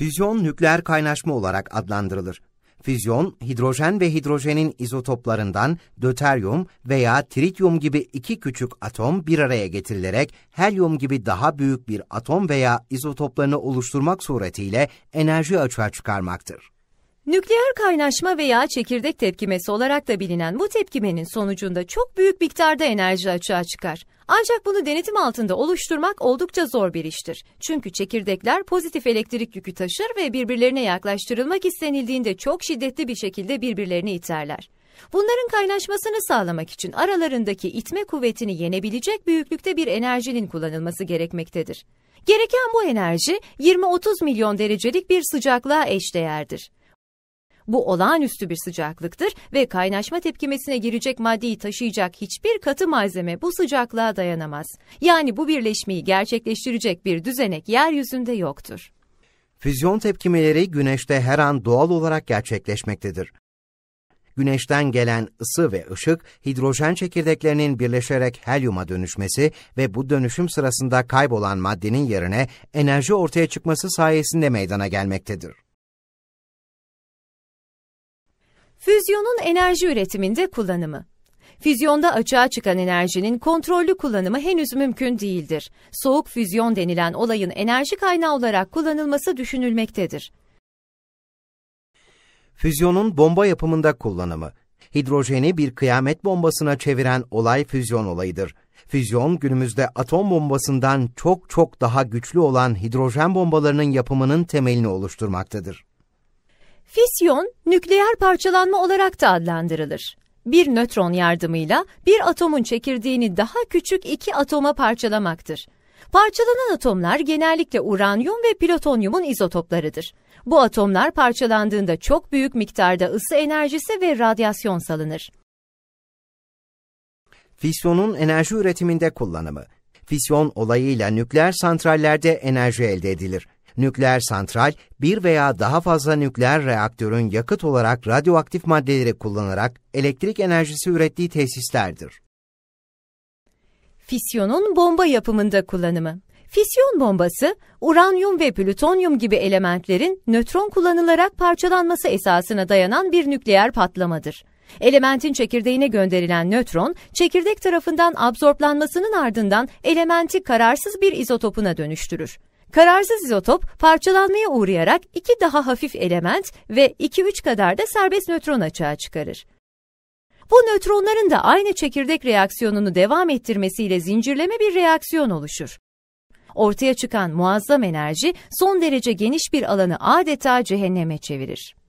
Füzyon nükleer kaynaşma olarak adlandırılır. Füzyon, hidrojen ve hidrojenin izotoplarından döteryum veya trityum gibi iki küçük atom bir araya getirilerek helyum gibi daha büyük bir atom veya izotoplarını oluşturmak suretiyle enerji açığa çıkarmaktır. Nükleer kaynaşma veya çekirdek tepkimesi olarak da bilinen bu tepkimenin sonucunda çok büyük miktarda enerji açığa çıkar. Ancak bunu denetim altında oluşturmak oldukça zor bir iştir. Çünkü çekirdekler pozitif elektrik yükü taşır ve birbirlerine yaklaştırılmak istenildiğinde çok şiddetli bir şekilde birbirlerini iterler. Bunların kaynaşmasını sağlamak için aralarındaki itme kuvvetini yenebilecek büyüklükte bir enerjinin kullanılması gerekmektedir. Gereken bu enerji 20-30 milyon derecelik bir sıcaklığa eşdeğerdir. Bu olağanüstü bir sıcaklıktır ve kaynaşma tepkimesine girecek maddeyi taşıyacak hiçbir katı malzeme bu sıcaklığa dayanamaz. Yani bu birleşmeyi gerçekleştirecek bir düzenek yeryüzünde yoktur. Füzyon tepkimeleri güneşte her an doğal olarak gerçekleşmektedir. Güneşten gelen ısı ve ışık hidrojen çekirdeklerinin birleşerek helyuma dönüşmesi ve bu dönüşüm sırasında kaybolan maddenin yerine enerji ortaya çıkması sayesinde meydana gelmektedir. Füzyonun enerji üretiminde kullanımı Füzyonda açığa çıkan enerjinin kontrollü kullanımı henüz mümkün değildir. Soğuk füzyon denilen olayın enerji kaynağı olarak kullanılması düşünülmektedir. Füzyonun bomba yapımında kullanımı Hidrojeni bir kıyamet bombasına çeviren olay füzyon olayıdır. Füzyon günümüzde atom bombasından çok çok daha güçlü olan hidrojen bombalarının yapımının temelini oluşturmaktadır. Fisyon, nükleer parçalanma olarak da adlandırılır. Bir nötron yardımıyla bir atomun çekirdeğini daha küçük iki atoma parçalamaktır. Parçalanan atomlar genellikle uranyum ve plutonyumun izotoplarıdır. Bu atomlar parçalandığında çok büyük miktarda ısı enerjisi ve radyasyon salınır. Fisyonun enerji üretiminde kullanımı Fisyon olayıyla nükleer santrallerde enerji elde edilir. Nükleer santral bir veya daha fazla nükleer reaktörün yakıt olarak radyoaktif maddeleri kullanarak elektrik enerjisi ürettiği tesislerdir. Fisyonun bomba yapımında kullanımı Fisyon bombası, uranyum ve plütonyum gibi elementlerin nötron kullanılarak parçalanması esasına dayanan bir nükleer patlamadır. Elementin çekirdeğine gönderilen nötron, çekirdek tarafından absorplanmasının ardından elementi kararsız bir izotopuna dönüştürür. Kararsız izotop parçalanmaya uğrayarak iki daha hafif element ve 2-3 kadar da serbest nötron açığa çıkarır. Bu nötronların da aynı çekirdek reaksiyonunu devam ettirmesiyle zincirleme bir reaksiyon oluşur. Ortaya çıkan muazzam enerji son derece geniş bir alanı adeta cehenneme çevirir.